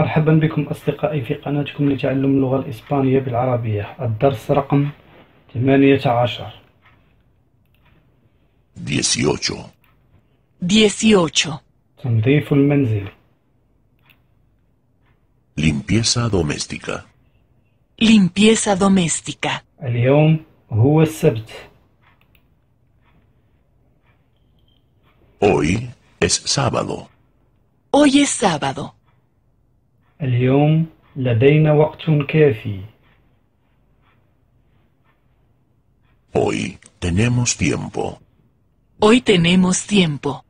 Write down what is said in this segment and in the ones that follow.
مرحبا بكم أصدقائي في قناتكم لتعلم اللغة الإسبانية بالعربية الدرس رقم 18 18 تنظيف المنزل Limpieza doméstica Limpieza doméstica اليوم هو السبت Hoy es sábado Hoy es sábado Hoy tenemos tiempo. Hoy tenemos tiempo.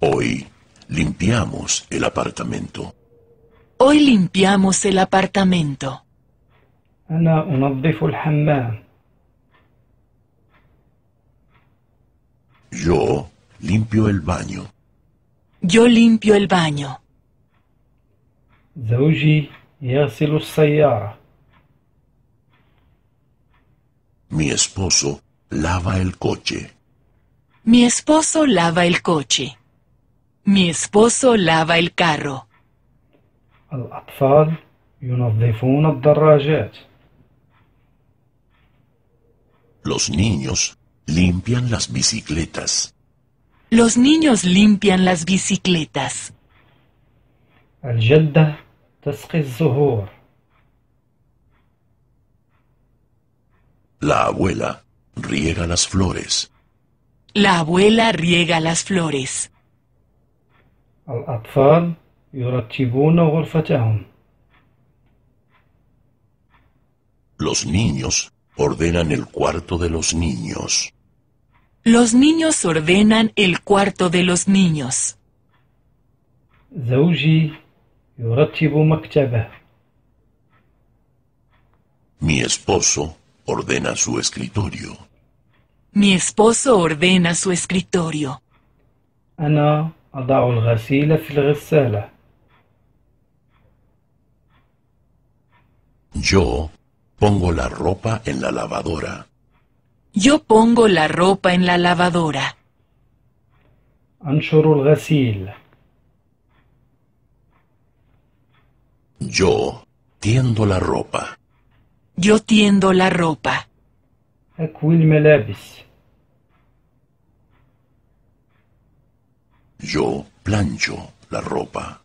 Hoy limpiamos el apartamento. Hoy limpiamos el apartamento. Yo limpio el baño. Yo limpio el baño. Mi esposo lava el coche. Mi esposo lava el coche. Mi esposo lava el carro. Los niños Limpian las bicicletas. Los niños limpian las bicicletas. تسقي الزهور. La abuela riega las flores. La abuela riega las flores. Los niños ordenan el cuarto de los niños. Los niños ordenan el cuarto de los niños. Mi esposo ordena su escritorio. Mi esposo ordena su escritorio. Yo pongo la ropa en la lavadora. Yo pongo la ropa en la lavadora. أنشر gasil. Yo tiendo la ropa. Yo tiendo la ropa. Yo plancho la ropa.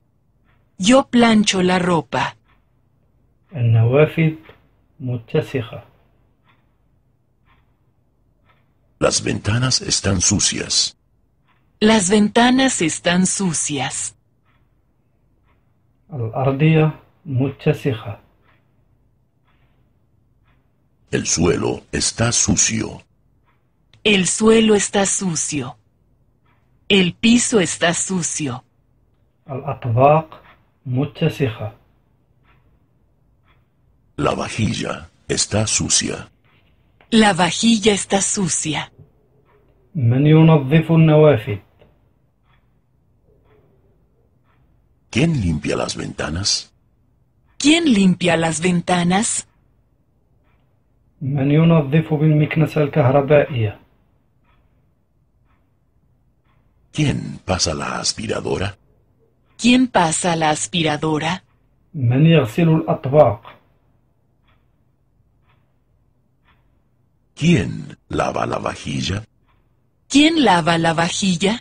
Yo plancho la ropa. النوافذ متسخة. Las ventanas están sucias. Las ventanas están sucias. El suelo está sucio. El suelo está sucio. El piso está sucio. La vajilla está sucia. La vajilla está sucia. E ¿Quién limpia las ventanas? ¿Quién limpia las ventanas? ¿Quién pasa la aspiradora? ¿Quién pasa la aspiradora? ¿Quién lava la vajilla? ¿Quién lava la vajilla?